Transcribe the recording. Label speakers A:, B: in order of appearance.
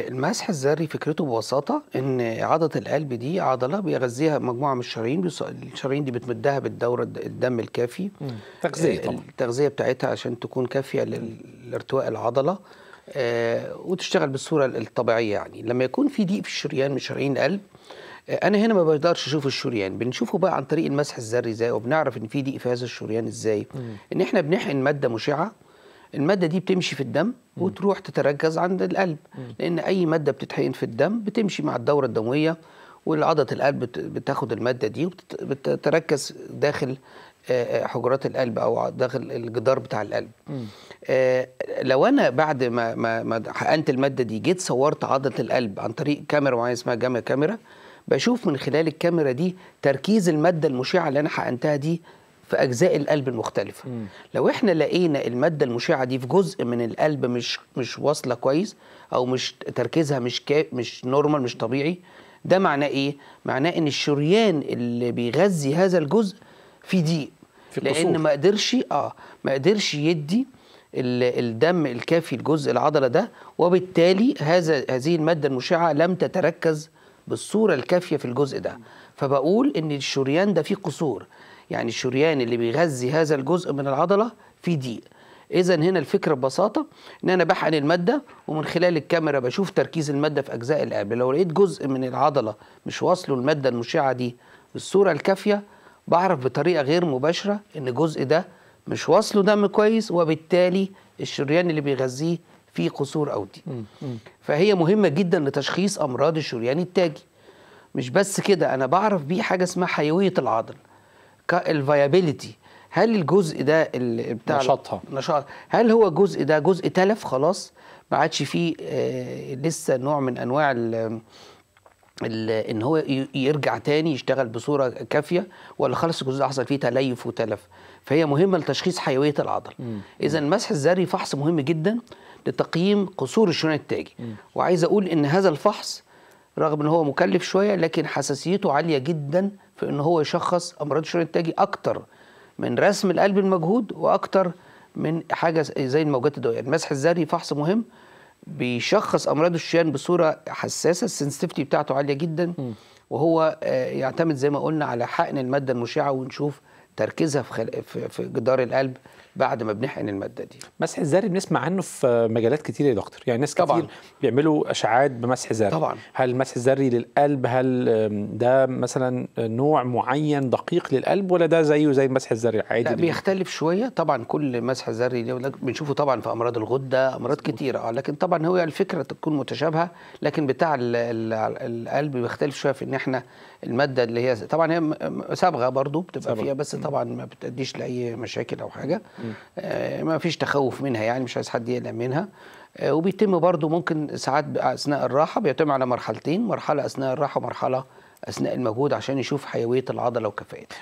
A: المسح الذري فكرته ببساطة إن عضلة القلب دي عضلة بيغذيها مجموعة من الشرايين الشرايين دي بتمدها بالدورة الدم الكافي تغذية طبعا التغذية بتاعتها عشان تكون كافية لارتواء العضلة آه وتشتغل بالصورة الطبيعية يعني لما يكون في ضيق في الشريان من شرايين القلب آه، انا هنا ما بقدرش اشوف الشريان بنشوفه بقى عن طريق المسح الذري ازاي وبنعرف ان في ضيق في هذا الشريان ازاي ان احنا بنحقن ماده مشعه الماده دي بتمشي في الدم وتروح تتركز عند القلب لان اي ماده بتتحقن في الدم بتمشي مع الدوره الدمويه والعضله القلب بتاخد الماده دي وبتتركز داخل حجرات القلب او داخل الجدار بتاع القلب لو انا بعد ما ما, ما حقنت الماده دي جيت صورت عضله القلب عن طريق كاميرا معينه اسمها جامعة كاميرا بشوف من خلال الكاميرا دي تركيز الماده المشعه اللي انا حقنتها دي في اجزاء القلب المختلفه مم. لو احنا لقينا الماده المشعه دي في جزء من القلب مش مش واصله كويس او مش تركيزها مش كا مش نورمال مش طبيعي ده معناه ايه معناه ان الشريان اللي بيغذي هذا الجزء في ضيق لان ما قدرش اه ما قدرش يدي الدم الكافي لجزء العضله ده وبالتالي هذا هذه الماده المشعه لم تتركز بالصوره الكافيه في الجزء ده فبقول ان الشريان ده فيه قصور يعني الشريان اللي بيغذي هذا الجزء من العضلة في ضيق اذا هنا الفكره ببساطه ان انا بحقن الماده ومن خلال الكاميرا بشوف تركيز الماده في اجزاء القلب لو لقيت جزء من العضله مش واصله الماده المشعه دي بالصوره الكافيه بعرف بطريقه غير مباشره ان الجزء ده مش واصله دم كويس وبالتالي الشريان اللي بيغذيه فيه قصور او دي فهي مهمه جدا لتشخيص امراض الشريان التاجي مش بس كده انا بعرف بيه حاجه اسمها حيويه العضل كالفيابيليتي هل الجزء ده اللي بتاع نشاطها نشاط هل هو الجزء ده جزء تلف خلاص ما عادش فيه آه لسه نوع من انواع ال ان هو يرجع تاني يشتغل بصوره كافيه ولا خلاص الجزء ده حصل فيه تليف وتلف فهي مهمه لتشخيص حيويه العضل اذا المسح الذري فحص مهم جدا لتقييم قصور الشريان التاجي مم. وعايز اقول ان هذا الفحص رغم ان هو مكلف شويه لكن حساسيته عاليه جدا في ان هو يشخص امراض الشريان التاجي اكتر من رسم القلب المجهود واكتر من حاجه زي الموجات الدوائيه يعني المسح الذري فحص مهم بيشخص امراض الشيان بصوره حساسه السنسيتيفيتي بتاعته عاليه جدا وهو آه، يعتمد زي ما قلنا على حقن الماده المشعه ونشوف تركيزها في, خل... في جدار القلب بعد ما بنحقن الماده دي مسح الذري بنسمع عنه في مجالات كتير يا دكتور يعني ناس كتير طبعًا. بيعملوا اشعاعات بمسح ذري طبعا هل مسح الذري للقلب هل ده مثلا نوع معين دقيق للقلب ولا ده زيه زي المسح الذري العادي لا بيختلف شويه طبعا كل مسح ذري بنشوفه طبعا في امراض الغده امراض كتيره اه لكن طبعا هو الفكره تكون متشابهه لكن بتاع القلب بيختلف شويه في ان احنا الماده اللي هي طبعا هي صبغه برضو بتبقى فيها بس طبعا ما بتأديش لأي مشاكل أو حاجة آه، ما فيش تخوف منها يعني مش عايز حد يقلق منها آه، وبيتم برضو ممكن ساعات أثناء الراحة بيتم على مرحلتين مرحلة أثناء الراحة ومرحلة اثناء المجهود عشان يشوف حيويه العضله وكفاءتها.